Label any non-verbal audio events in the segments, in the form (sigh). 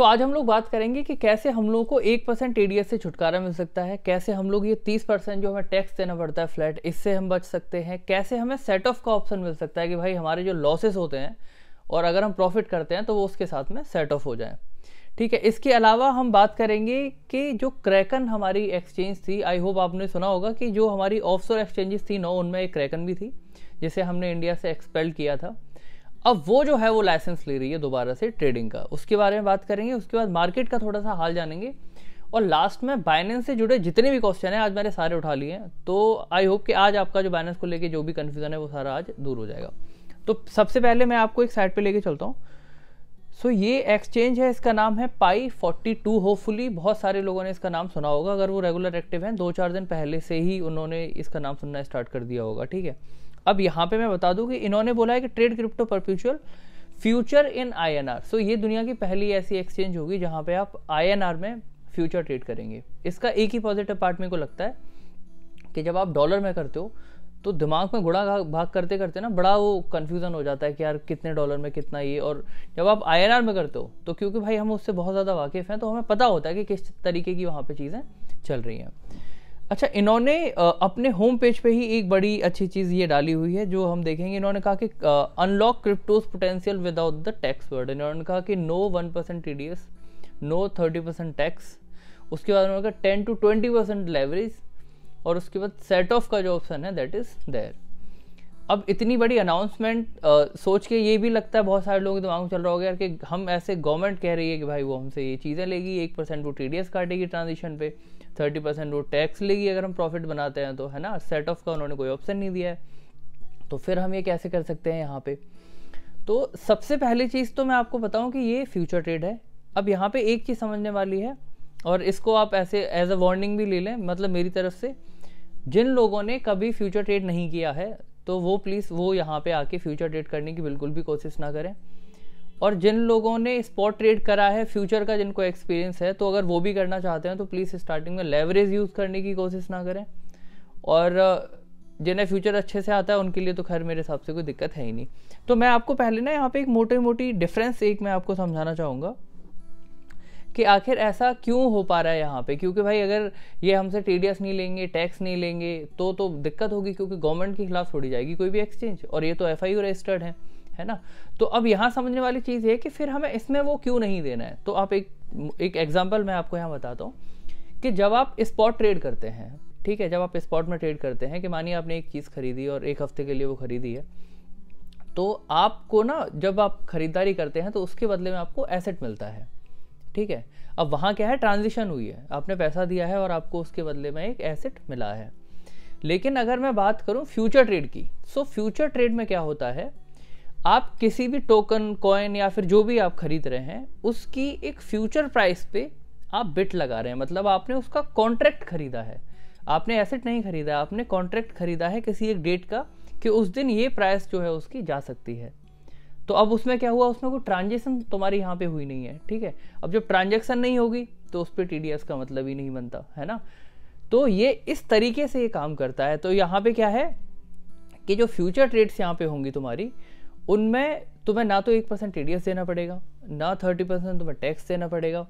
सो तो आज हम लोग बात करेंगे कि कैसे हम लोगों को एक परसेंट टी से छुटकारा मिल सकता है कैसे हम लोग ये तीस परसेंट जो हमें टैक्स देना पड़ता है फ्लैट इससे हम बच सकते हैं कैसे हमें सेट ऑफ का ऑप्शन मिल सकता है कि भाई हमारे जो लॉसेस होते हैं और अगर हम प्रॉफिट करते हैं तो वो उसके साथ में सेट ऑफ हो जाए ठीक है इसके अलावा हम बात करेंगे कि जो क्रैकन हमारी एक्सचेंज थी आई होप आपने सुना होगा कि जो हमारी ऑफ एक्सचेंजेस थी नौ उनमें एक क्रैकन भी थी जिसे हमने इंडिया से एक्सपेल किया था अब वो जो है वो लाइसेंस ले रही है दोबारा से ट्रेडिंग का उसके बारे में बात करेंगे उसके बाद मार्केट का थोड़ा सा हाल जानेंगे और लास्ट में बाइनेंस से जुड़े जितने भी क्वेश्चन हैं आज मैंने सारे उठा लिए हैं तो आई होप कि आज आपका जो बाइनेंस को लेके जो भी कन्फ्यूजन है वो सारा आज दूर हो जाएगा तो सबसे पहले मैं आपको एक साइड पे लेके चलता हूँ सो so, ये एक्सचेंज है इसका नाम है पाई 42 होपफुली बहुत सारे लोगों ने इसका नाम सुना होगा अगर वो रेगुलर एक्टिव हैं दो चार दिन पहले से ही उन्होंने इसका नाम सुनना स्टार्ट कर दिया होगा ठीक है अब यहाँ पे मैं बता दूं कि इन्होंने बोला है कि ट्रेड क्रिप्टो पर future future in INR so ये दुनिया की पहली ऐसी एक्सचेंज होगी जहाँ पे आप आईएनआर में फ्यूचर ट्रेड करेंगे इसका एक ही पॉजिटिव पार्ट मेरे को लगता है कि जब आप डॉलर में करते हो तो दिमाग में घुड़ा भाग करते करते ना बड़ा वो कन्फ्यूज़न हो जाता है कि यार कितने डॉलर में कितना ये और जब आप आई में करते हो तो क्योंकि भाई हम उससे बहुत ज़्यादा वाकिफ़ हैं तो हमें पता होता है कि किस तरीके की वहाँ पर चीज़ें चल रही हैं अच्छा इन्होंने अपने होम पेज पे ही एक बड़ी अच्छी चीज़ ये डाली हुई है जो हम देखेंगे इन्होंने कहा कि unlock cryptos potential without the tax word इन्होंने कहा कि no one percent T D S no thirty percent tax उसके बाद उन्होंने कहा ten to twenty percent leverage और उसके बाद सेट ऑफ का जो ऑप्शन है दैट इज़ देयर अब इतनी बड़ी अनाउंसमेंट सोच के ये भी लगता है बहुत सारे लोगों के दिमाग में चल रहा होगा यार कि हम ऐसे गवर्नमेंट कह रही है कि भाई वो हमसे ये चीज़ें लेगी एक परसेंट वो टी डी एस काटेगी ट्रांजिशन पे थर्टी परसेंट वो टैक्स लेगी अगर हम प्रॉफिट बनाते हैं तो है ना सेट ऑफ का उन्होंने कोई ऑप्शन नहीं दिया है तो फिर हम ये कैसे कर सकते हैं यहाँ पे तो सबसे पहली चीज़ तो मैं आपको बताऊँ कि ये फ्यूचर ट्रेड है अब यहाँ पे एक चीज़ समझने वाली है और इसको आप ऐसे एज अ वार्निंग भी ले लें मतलब मेरी तरफ से जिन लोगों ने कभी फ्यूचर ट्रेड नहीं किया है तो वो प्लीज़ वो यहाँ पे आके फ्यूचर ट्रेड करने की बिल्कुल भी कोशिश ना करें और जिन लोगों ने स्पॉट ट्रेड करा है फ्यूचर का जिनको एक्सपीरियंस है तो अगर वो भी करना चाहते हैं तो प्लीज़ स्टार्टिंग में लेवरेज यूज़ करने की कोशिश ना करें और जिन्हें फ्यूचर अच्छे से आता है उनके लिए तो खैर मेरे हिसाब से कोई दिक्कत है ही नहीं तो मैं आपको पहले ना यहाँ पे एक मोटी मोटी डिफरेंस एक मैं आपको समझाना चाहूँगा कि आखिर ऐसा क्यों हो पा रहा है यहाँ पे क्योंकि भाई अगर ये हमसे टी नहीं लेंगे टैक्स नहीं लेंगे तो तो दिक्कत होगी क्योंकि गवर्नमेंट के खिलाफ छोड़ी जाएगी कोई भी एक्सचेंज और ये तो एफ रजिस्टर्ड है है ना तो अब यहाँ समझने वाली चीज़ है कि फिर हमें इसमें वो क्यों नहीं देना है तो आप एक एक एग्जाम्पल मैं आपको यहाँ बताता हूँ कि जब आप स्पॉट ट्रेड करते हैं ठीक है जब आप स्पॉट में ट्रेड करते हैं कि मानिए आपने एक चीज़ खरीदी और एक हफ्ते के लिए वो खरीदी है तो आपको ना जब आप खरीदारी करते हैं तो उसके बदले में आपको एसेट मिलता है ठीक है अब वहाँ क्या है ट्रांजिशन हुई है आपने पैसा दिया है और आपको उसके बदले में एक एसेट मिला है लेकिन अगर मैं बात करूँ फ्यूचर ट्रेड की सो फ्यूचर ट्रेड में क्या होता है आप किसी भी टोकन कॉइन या फिर जो भी आप खरीद रहे हैं उसकी एक फ्यूचर प्राइस पे आप बिट लगा रहे हैं मतलब आपने उसका कॉन्ट्रैक्ट खरीदा है आपने एसेट नहीं खरीदा आपने कॉन्ट्रैक्ट खरीदा है किसी एक डेट का कि उस दिन ये प्राइस जो है उसकी जा सकती है तो अब उसमें क्या हुआ उसमें कोई ट्रांजेक्शन तुम्हारी यहाँ पे हुई नहीं है ठीक है अब जब ट्रांजेक्शन नहीं होगी तो उस पर टी का मतलब ही नहीं बनता है ना तो ये इस तरीके से ये काम करता है तो यहाँ पे क्या है कि जो फ्यूचर ट्रेड्स यहाँ पे होंगी तुम्हारी उनमें तुम्हें ना तो एक परसेंट टी देना पड़ेगा ना थर्टी परसेंट तुम्हें टैक्स देना पड़ेगा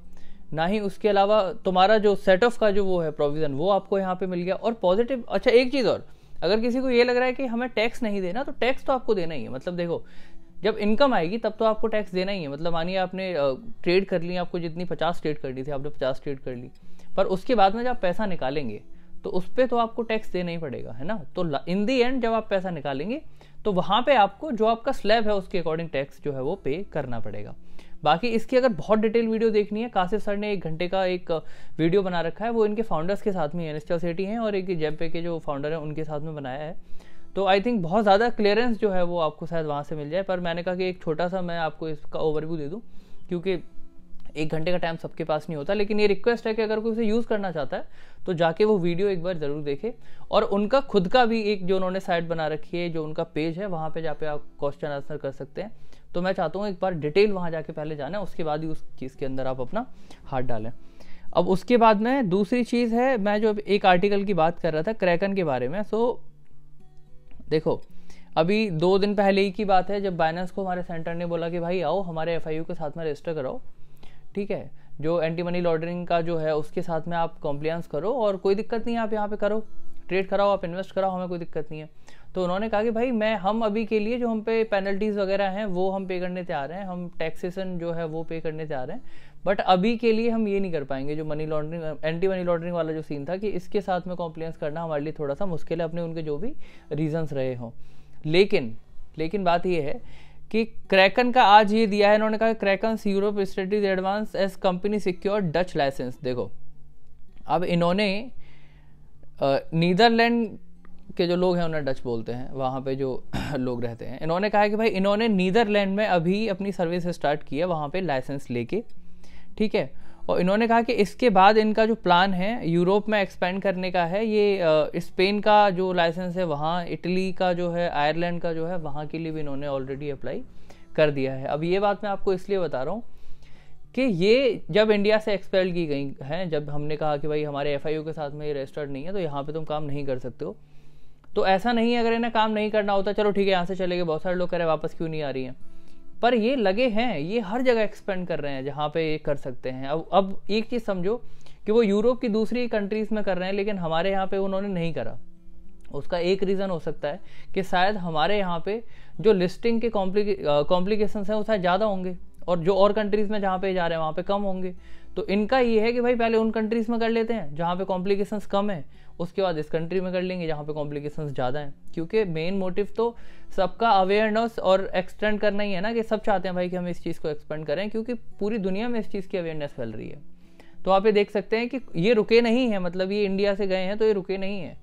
ना ही उसके अलावा तुम्हारा जो सेट ऑफ का जो वो है प्रोविज़न वो आपको यहाँ पे मिल गया और पॉजिटिव अच्छा एक चीज़ और अगर किसी को ये लग रहा है कि हमें टैक्स नहीं देना तो टैक्स तो आपको देना ही है मतलब देखो जब इनकम आएगी तब तो आपको टैक्स देना ही है मतलब मानिए आपने ट्रेड कर ली आपको जितनी पचास ट्रेड कर ली थी आपने पचास ट्रेड कर ली पर उसके बाद में जब आप पैसा निकालेंगे तो उस पर तो आपको टैक्स देना ही पड़ेगा है ना तो इन दी एंड जब आप पैसा निकालेंगे तो वहाँ पे आपको जो आपका स्लैब है उसके अकॉर्डिंग टैक्स जो है वो पे करना पड़ेगा बाकी इसकी अगर बहुत डिटेल वीडियो देखनी है कासिफ सर ने एक घंटे का एक वीडियो uh, बना रखा है वो इनके फाउंडर्स के साथ में एन एस हैं और एक जेपे के जो फाउंडर हैं उनके साथ में बनाया है तो आई थिंक बहुत ज़्यादा क्लियरेंस जो है वो आपको शायद वहाँ से मिल जाए पर मैंने कहा कि एक छोटा सा मैं आपको इसका ओवरव्यू दे दूँ क्योंकि एक घंटे का टाइम सबके पास नहीं होता लेकिन ये रिक्वेस्ट है कि अगर कोई उसे यूज़ करना चाहता है तो जाके वो वीडियो एक बार ज़रूर देखे और उनका खुद का भी एक जो उन्होंने साइट बना रखी है जो उनका पेज है वहाँ पे जाके आप क्वेश्चन आंसर कर सकते हैं तो मैं चाहता हूँ एक बार डिटेल वहाँ जाके पहले जाना है उसके बाद ही उस चीज़ के अंदर आप अपना हाथ डालें अब उसके बाद में दूसरी चीज़ है मैं जो एक आर्टिकल की बात कर रहा था क्रैकन के बारे में सो देखो अभी दो दिन पहले ही की बात है जब बाइनेंस को हमारे सेंटर ने बोला कि भाई आओ हमारे एफ के साथ में रजिस्टर कराओ ठीक है जो एंटी मनी लॉन्ड्रिंग का जो है उसके साथ में आप कॉम्प्लियंस करो और कोई दिक्कत नहीं है आप यहाँ पे करो ट्रेड कराओ आप इन्वेस्ट कराओ हमें कोई दिक्कत नहीं है तो उन्होंने कहा कि भाई मैं हम अभी के लिए जो हम पे पेनल्टीज़ वगैरह हैं वो हम पे करने तैयार रहे हैं हम टैक्सेशन जो है वो पे करने तैयार हैं बट अभी के लिए हम ये नहीं कर पाएंगे जो money laundering anti money laundering वाला जो सीन था कि इसके साथ में कॉम्प्लियंस करना हमारे लिए थोड़ा सा मुश्किल है अपने उनके जो भी रीजन्स रहे हों लेकिन लेकिन बात यह है कि क्रैकन का आज ये दिया है इन्होंने कहा Kraken Europe studies advance edge company secure Dutch license देखो अब इन्होंने नीदरलैंड के जो लोग हैं उन्हें डच बोलते हैं वहाँ पे जो (clears throat) लोग रहते हैं इन्होंने कहा है कि भाई इन्होंने नीदरलैंड में अभी अपनी सर्विस स्टार्ट की है वहाँ पे लाइसेंस लेके ठीक है और इन्होंने कहा कि इसके बाद इनका जो प्लान है यूरोप में एक्सपेंड करने का है ये स्पेन का जो लाइसेंस है वहाँ इटली का जो है आयरलैंड का जो है वहाँ के लिए भी इन्होंने ऑलरेडी अप्लाई कर दिया है अब ये बात मैं आपको इसलिए बता रहा हूँ कि ये जब इंडिया से एक्सपेल की गई हैं जब हमने कहा कि भाई हमारे एफ के साथ में ये रजिस्टर्ड नहीं है तो यहाँ पर तुम काम नहीं कर सकते हो तो ऐसा नहीं है अगर इन्हें काम नहीं करना होता चलो ठीक है यहाँ से चले गए बहुत सारे लोग करें वापस क्यों नहीं आ रही हैं पर ये लगे हैं ये हर जगह एक्सपेंड कर रहे हैं जहाँ पे ये कर सकते हैं अब अब एक चीज़ समझो कि वो यूरोप की दूसरी कंट्रीज़ में कर रहे हैं लेकिन हमारे यहाँ पे उन्होंने नहीं करा उसका एक रीज़न हो सकता है कि शायद हमारे यहाँ पे जो लिस्टिंग के कॉम्प्लिकेशन हैं वो शायद ज़्यादा होंगे और जो और कंट्रीज़ में जहाँ पे जा रहे हैं वहाँ पे कम होंगे तो इनका ये है कि भाई पहले उन कंट्रीज़ में कर लेते हैं जहाँ पे कॉम्प्लिकेशंस कम है उसके बाद इस कंट्री में कर लेंगे जहाँ पे कॉम्प्लिकेशन ज़्यादा हैं क्योंकि मेन मोटिव तो सबका अवेयरनेस और एक्सटेंड करना ही है ना कि सब चाहते हैं भाई कि हम इस चीज़ को एक्सपेंड करें क्योंकि पूरी दुनिया में इस चीज़ की अवेयरनेस फैल रही है तो आप ये देख सकते हैं कि ये रुके नहीं है मतलब ये इंडिया से गए हैं तो ये रुके नहीं है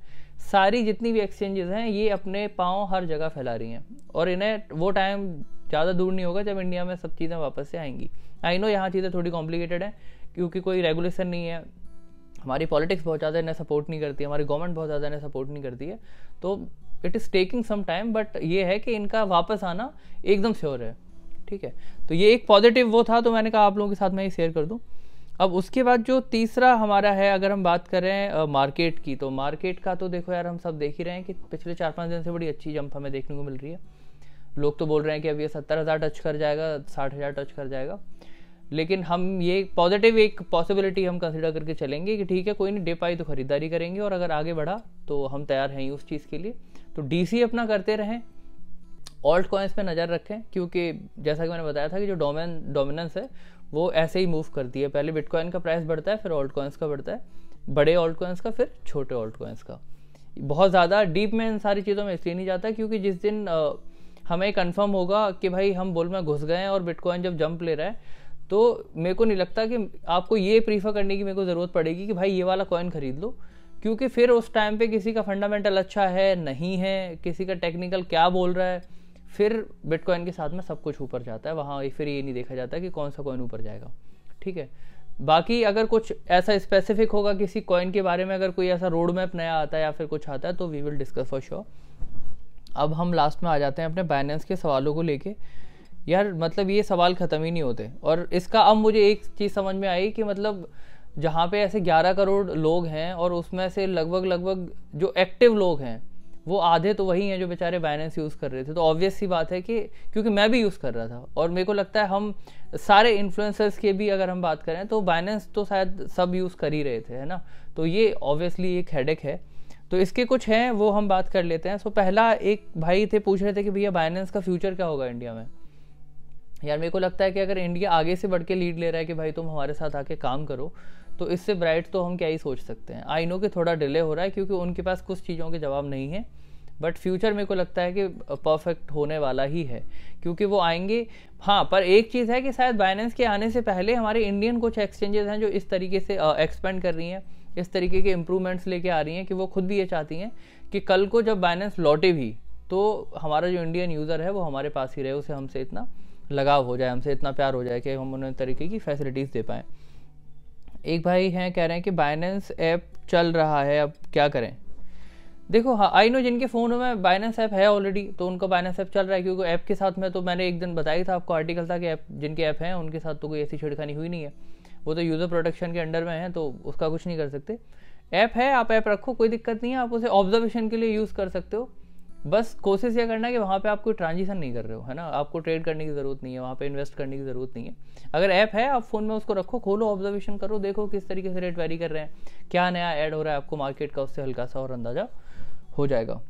सारी जितनी भी एक्सचेंजेस हैं ये अपने पाँव हर जगह फैला रही हैं और इन्हें वो टाइम ज़्यादा दूर नहीं होगा जब इंडिया में सब चीज़ें वापस से आएंगी आई नो यहाँ चीज़ें थोड़ी कॉम्प्लिकेटेड हैं क्योंकि कोई रेगुलेशन नहीं है हमारी पॉलिटिक्स बहुत ज़्यादा इन्हें सपोर्ट नहीं करती हमारी गवर्नमेंट बहुत ज़्यादा इन्हें सपोर्ट नहीं करती है तो it is taking some time but ये है कि इनका वापस आना एकदम श्योर है ठीक है तो ये एक पॉजिटिव वो था तो मैंने कहा आप लोगों के साथ मैं ये शेयर कर दूँ अब उसके बाद जो तीसरा हमारा है अगर हम बात करें मार्केट की तो मार्केट का तो देखो यार हम सब देख ही रहे हैं कि पिछले चार पाँच दिन से बड़ी अच्छी जंप हमें देखने को मिल रही है लोग तो बोल रहे हैं कि अब ये सत्तर हज़ार टच कर जाएगा साठ हज़ार टच कर जाएगा लेकिन हम ये पॉजिटिव एक पॉसिबिलिटी हम कंसिडर करके चलेंगे कि ठीक है कोई नहीं डिप पाई तो ख़रीदारी करेंगे और अगर आगे बढ़ा तो हम तैयार हैं उस चीज़ के लिए तो डी अपना करते रहें ऑल्ट कॉइन्स पे नज़र रखें क्योंकि जैसा कि मैंने बताया था कि जो डोमेन डोमिनेंस है वो ऐसे ही मूव करती है पहले बिटकॉइन का प्राइस बढ़ता है फिर ऑल्ट कॉइन्स का बढ़ता है बड़े ऑल्ट कॉइन्स का फिर छोटे ऑल्ट कॉइन्स का बहुत ज़्यादा डीप में इन सारी चीज़ों में इसलिए नहीं जाता क्योंकि जिस दिन हमें कन्फर्म होगा कि भाई हम बोल में घुस गए हैं और बिटकॉइन जब जंप ले रहा है तो मेरे को नहीं लगता कि आपको ये प्रीफर करने की मेरे को ज़रूरत पड़ेगी कि भाई ये वाला कॉइन ख़रीद लो क्योंकि फिर उस टाइम पे किसी का फंडामेंटल अच्छा है नहीं है किसी का टेक्निकल क्या बोल रहा है फिर बिटकॉइन के साथ में सब कुछ ऊपर जाता है वहाँ फिर ये नहीं देखा जाता कि कौन सा कॉइन ऊपर जाएगा ठीक है बाकी अगर कुछ ऐसा स्पेसिफिक होगा किसी कॉइन के बारे में अगर कोई ऐसा रोड मैप नया आता है या फिर कुछ आता है तो we will discuss for sure अब हम लास्ट में आ जाते हैं अपने बाइनेंस के सवालों को लेके यार मतलब ये सवाल ख़त्म ही नहीं होते और इसका अब मुझे एक चीज़ समझ में आई कि मतलब जहाँ पे ऐसे 11 करोड़ लोग हैं और उसमें से लगभग लगभग जो एक्टिव लोग हैं वो आधे तो वही हैं जो बेचारे बैलेंस यूज़ कर रहे थे तो ऑब्वियस सी बात है कि क्योंकि मैं भी यूज़ कर रहा था और मेरे को लगता है हम सारे इन्फ्लुएंसर्स के भी अगर हम बात करें तो बैलेंस तो शायद सब यूज़ कर ही रहे थे है ना तो ये ऑब्वियसली एक हेडेक है तो इसके कुछ हैं वो हम बात कर लेते हैं सो पहला एक भाई थे पूछ रहे थे कि भैया बाइनेंस का फ्यूचर क्या होगा इंडिया में यार मेरे को लगता है कि अगर इंडिया आगे से बढ़ के लीड ले रहा है कि भाई तुम हमारे साथ आके काम करो तो इससे ब्राइट तो हम क्या ही सोच सकते हैं आई नो कि थोड़ा डिले हो रहा है क्योंकि उनके पास कुछ चीज़ों के जवाब नहीं है बट फ्यूचर मेरे को लगता है कि परफेक्ट होने वाला ही है क्योंकि वो आएंगे हाँ पर एक चीज़ है कि शायद बाइनेंस के आने से पहले हमारे इंडियन कुछ एक्सचेंजेस हैं जो इस तरीके से एक्सपेंड कर रही हैं इस तरीके के इम्प्रूवमेंट्स लेके आ रही हैं कि वो खुद भी ये चाहती हैं कि कल को जब बाइनेंस लौटे भी तो हमारा जो इंडियन यूज़र है वो हमारे पास ही रहे उसे हमसे इतना लगाव हो जाए हमसे इतना प्यार हो जाए कि हम उन्हें तरीके की फैसिलिटीज़ दे पाएँ एक भाई हैं कह रहे हैं कि बाइनेंस ऐप चल रहा है अब क्या करें देखो हाँ आई नो जिनके फोन में बाइनेंस ऐप है ऑलरेडी तो उनका बाइनेंस ऐप चल रहा है क्योंकि ऐप के साथ में तो मैंने एक दिन बताया था आपको आर्टिकल था कि ऐप जिनके ऐप हैं उनके साथ तो कोई ऐसी छिड़खानी हुई नहीं है वो तो यूज़र प्रोटेक्शन के अंडर में है तो उसका कुछ नहीं कर सकते ऐप है आप ऐप रखो कोई दिक्कत नहीं है आप उसे ऑब्जर्वेशन के लिए यूज़ कर सकते हो बस कोशिश ये करना कि वहाँ पे आप कोई ट्रांजेक्शन नहीं कर रहे हो है ना आपको ट्रेड करने की ज़रूरत नहीं है वहाँ पे इन्वेस्ट करने की ज़रूरत नहीं है अगर ऐप है आप फ़ोन में उसको रखो खोलो ऑब्जर्वेशन करो देखो किस तरीके से रेट वेरी कर रहे हैं क्या नया ऐड हो रहा है आपको मार्केट का उससे हल्का सा और अंदाज़ा हो जाएगा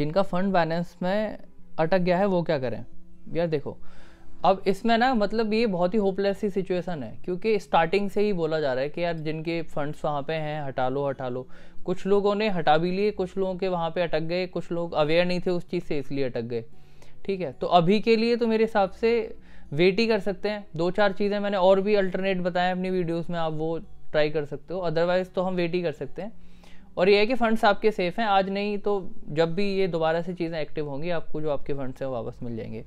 जिनका फंड बैलेंस में अटक गया है वो क्या करें यार देखो अब इसमें ना मतलब ये बहुत ही होपलेस सी सिचुएशन है क्योंकि स्टार्टिंग से ही बोला जा रहा है कि यार जिनके फंड्स वहाँ पे हैं हटा लो हटा लो कुछ लोगों ने हटा भी लिए कुछ लोगों के वहाँ पे अटक गए कुछ लोग अवेयर नहीं थे उस चीज़ से इसलिए अटक गए ठीक है तो अभी के लिए तो मेरे हिसाब से वेट ही कर सकते हैं दो चार चीज़ें मैंने और भी अल्टरनेट बताएं अपनी वीडियोज़ में आप वो ट्राई कर सकते हो अदरवाइज़ तो हम वेट ही कर सकते हैं और ये है कि फंड्स आपके सेफ़ हैं आज नहीं तो जब भी ये दोबारा से चीज़ें एक्टिव होंगी आपको जो आपके फंड्स हैं वापस मिल जाएंगे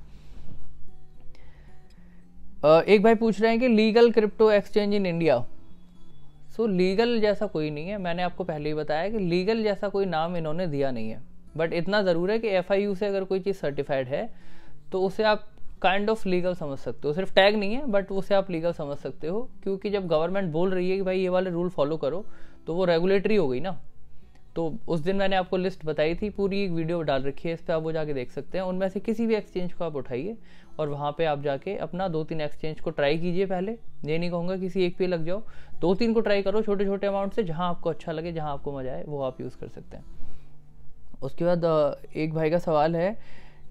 एक भाई पूछ रहे हैं कि legal crypto exchange in India so legal जैसा कोई नहीं है मैंने आपको पहले ही बताया कि लीगल जैसा कोई नाम इन्होंने दिया नहीं है बट इतना ज़रूर है कि एफ से अगर कोई चीज़ सर्टिफाइड है तो उसे आप काइंड ऑफ लीगल समझ सकते हो सिर्फ टैग नहीं है बट उसे आप लीगल समझ सकते हो क्योंकि जब गवर्नमेंट बोल रही है कि भाई ये वाले रूल फॉलो करो तो वो रेगुलेटरी हो गई ना तो उस दिन मैंने आपको लिस्ट बताई थी पूरी एक वीडियो डाल रखी है इस पर आप वो जाके देख सकते हैं उनमें से किसी भी एक्सचेंज को आप उठाइए और वहाँ पे आप जाके अपना दो तीन एक्सचेंज को ट्राई कीजिए पहले ये नहीं कहूँगा किसी एक पे लग जाओ दो तीन को ट्राई करो छोटे छोटे अमाउंट से जहाँ आपको अच्छा लगे जहाँ आपको मजा आए वो आप यूज़ कर सकते हैं उसके बाद एक भाई का सवाल है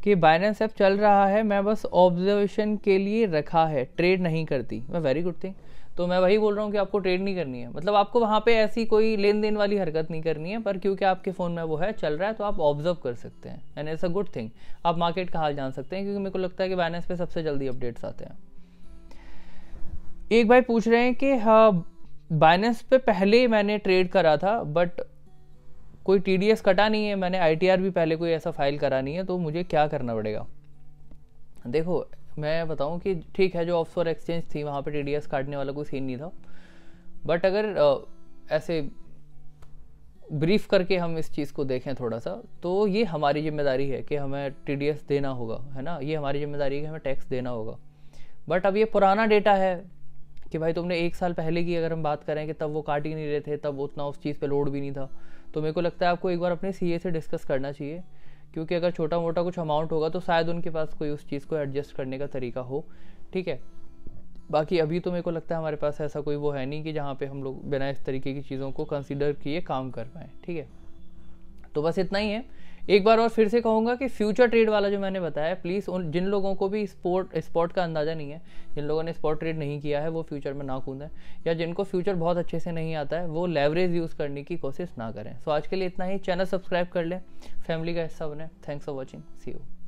कि बाइनेंस ऐप चल रहा है मैं बस ऑब्जर्वेशन के लिए रखा है ट्रेड नहीं करती मैं वेरी गुड थिंग तो मैं वही बोल रहा हूँ कि आपको ट्रेड नहीं करनी है मतलब आपको वहाँ पे ऐसी कोई लेन देन वाली हरकत नहीं करनी है पर क्योंकि आपके फ़ोन में वो है चल रहा है तो आप ऑब्जर्व कर सकते हैं and it's a good thing आप मार्केट का हाल जान सकते हैं क्योंकि मेरे को लगता है कि बैलेंस पे सबसे जल्दी अपडेट्स आते हैं एक भाई पूछ रहे हैं कि हाँ बाइनेंस पे पहले मैंने ट्रेड करा था बट कोई टी कटा नहीं है मैंने आई भी पहले कोई ऐसा फाइल करा नहीं है तो मुझे क्या करना पड़ेगा देखो मैं बताऊँ कि ठीक है जो ऑफ एक्सचेंज थी वहाँ पर टी काटने वाला कोई सीन नहीं था बट अगर आ, ऐसे ब्रीफ करके हम इस चीज़ को देखें थोड़ा सा तो ये हमारी जिम्मेदारी है कि हमें टी देना होगा है ना ये हमारी जिम्मेदारी है कि हमें टैक्स देना होगा बट अब ये पुराना डेटा है कि भाई तुमने एक साल पहले की अगर हम बात करें कि तब वो काट ही नहीं रहे थे तब उतना उस चीज़ पे लोड भी नहीं था तो मेरे को लगता है आपको एक बार अपने सी से डिस्कस करना चाहिए क्योंकि अगर छोटा मोटा कुछ अमाउंट होगा तो शायद उनके पास कोई उस चीज़ को एडजस्ट करने का तरीका हो ठीक है बाकी अभी तो मेरे को लगता है हमारे पास ऐसा कोई वो है नहीं कि जहाँ पे हम लोग बिना इस तरीके की चीज़ों को कंसिडर किए काम कर पाएँ ठीक है तो बस इतना ही है एक बार और फिर से कहूँगा कि फ्यूचर ट्रेड वाला जो मैंने बताया प्लीज़ उन जिन लोगों को भी स्पोर्ट स्पॉट का अंदाज़ा नहीं है जिन लोगों ने स्पॉट ट्रेड नहीं किया है वो फ्यूचर में ना कूदें या जिनको फ्यूचर बहुत अच्छे से नहीं आता है वो लेवरेज यूज़ करने की कोशिश ना करें सो so, आज के लिए इतना ही चैनल सब्सक्राइब कर लें फैमिली का हिस्सा बने thanks for watching see you